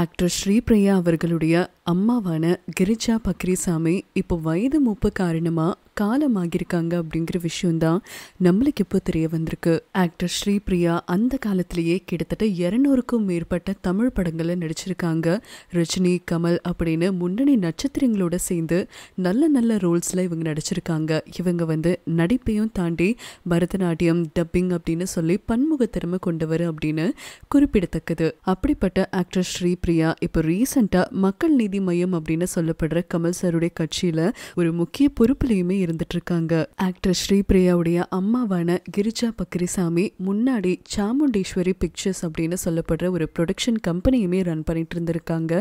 actor Sripriya அவர்களுடைய அம்மாவான கிரிஜா பக்ரிசாமி இப்போ வயது மூப்பு காரணமாக காலமாகிருக்காங்க அப்படிங்கிற விஷயம்தான் நம்மளுக்கு இப்போ தெரிய வந்திருக்கு ஆக்டர் ஸ்ரீபிரியா அந்த காலத்திலேயே கிட்டத்தட்ட இரநூறுக்கும் மேற்பட்ட தமிழ் படங்களை நடிச்சிருக்காங்க ரஜினி கமல் அப்படின்னு முன்னணி நட்சத்திரங்களோட சேர்ந்து நல்ல நல்ல ரோல்ஸில் இவங்க நடிச்சிருக்காங்க இவங்க வந்து நடிப்பையும் தாண்டி பரதநாட்டியம் டப்பிங் அப்படின்னு சொல்லி பன்முக திறமை கொண்டவர் அப்படின்னு குறிப்பிடத்தக்கது அப்படிப்பட்ட ஆக்டர் ஸ்ரீபிரியா இப்போ ரீசெண்டாக மக்கள் நீதி மையம் அப்படின்னு சொல்லப்படுற கமல் சாருடைய கட்சியில் ஒரு முக்கிய பொறுப்புலையுமே இருந்துட்டு இருக்காங்க ஆக்டர் ஸ்ரீபிரியாவுடைய அம்மாவான கிரிஜா பக்ரிசாமி முன்னாடி சாமுண்டீஸ்வரி பிக்சர்ஸ் அப்படின்னு சொல்லப்படுற ஒரு ப்ரொடக்ஷன் கம்பெனியுமே ரன் பண்ணிட்டு இருந்திருக்காங்க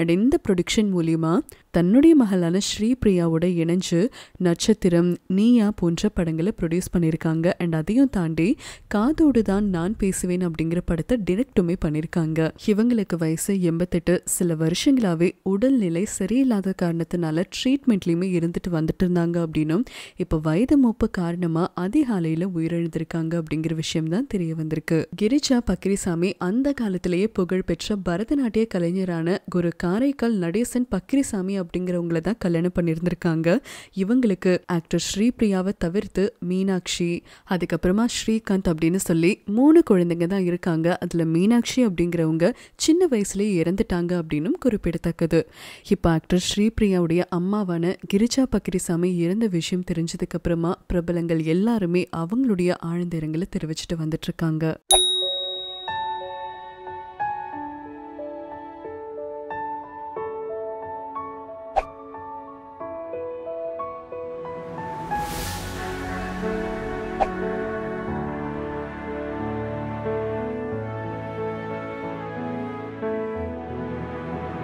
அண்ட் இந்த ப்ரொடக்ஷன் மூலியமா தன்னுடைய மகளான ஸ்ரீபிரியாவோட இணைஞ்சு நட்சத்திரம் நீயா போன்ற படங்களை ப்ரொடியூஸ் பண்ணியிருக்காங்க அண்ட் அதையும் தாண்டி காதோடு தான் நான் பேசுவேன் அப்படிங்கிற படத்தை டிரெக்டுமே பண்ணியிருக்காங்க இவங்களுக்கு வயசு எண்பத்தெட்டு சில வருஷங்களாவே உடல்நிலை சரியில்லாத காரணத்தினால ட்ரீட்மெண்ட்லயுமே இருந்துட்டு வந்துட்டு இருந்தாங்க அப்படின்னு அப்படின்னும் இப்போ வயது மூப்பு காரணமா அதிகாலையில உயிரிழந்திருக்காங்க அப்படிங்கிற விஷயம் தான் தெரிய வந்திருக்கு கிரிஜா பக்ரிசாமி அந்த காலத்திலேயே புகழ்பெற்ற பரதநாட்டிய கலைஞரான குரு காரைக்கால் நடேசன் பக்ரிசாமி அப்படிங்கிறவங்களை தான் கல்யாணம் பண்ணியிருந்திருக்காங்க இவங்களுக்கு ஆக்டர் ஸ்ரீபிரியாவை தவிர்த்து மீனாட்சி அதுக்கப்புறமா ஸ்ரீகாந்த் அப்படின்னு சொல்லி மூணு குழந்தைங்க தான் இருக்காங்க அதுல மீனாட்சி அப்படிங்கிறவங்க சின்ன வயசுலேயே இறந்துட்டாங்க அப்படின்னு குறிப்பிடத்தக்கது இப்போ ஆக்டர் ஸ்ரீபிரியாவுடைய அம்மாவான கிரிஜா பக்ரிசாமி இறந்த விஷயம் தெரிஞ்சதுக்கு அப்புறமா பிரபலங்கள் எல்லாருமே அவங்களுடைய ஆழ்ந்த இரங்கலை தெரிவிச்சுட்டு வந்துட்டு இருக்காங்க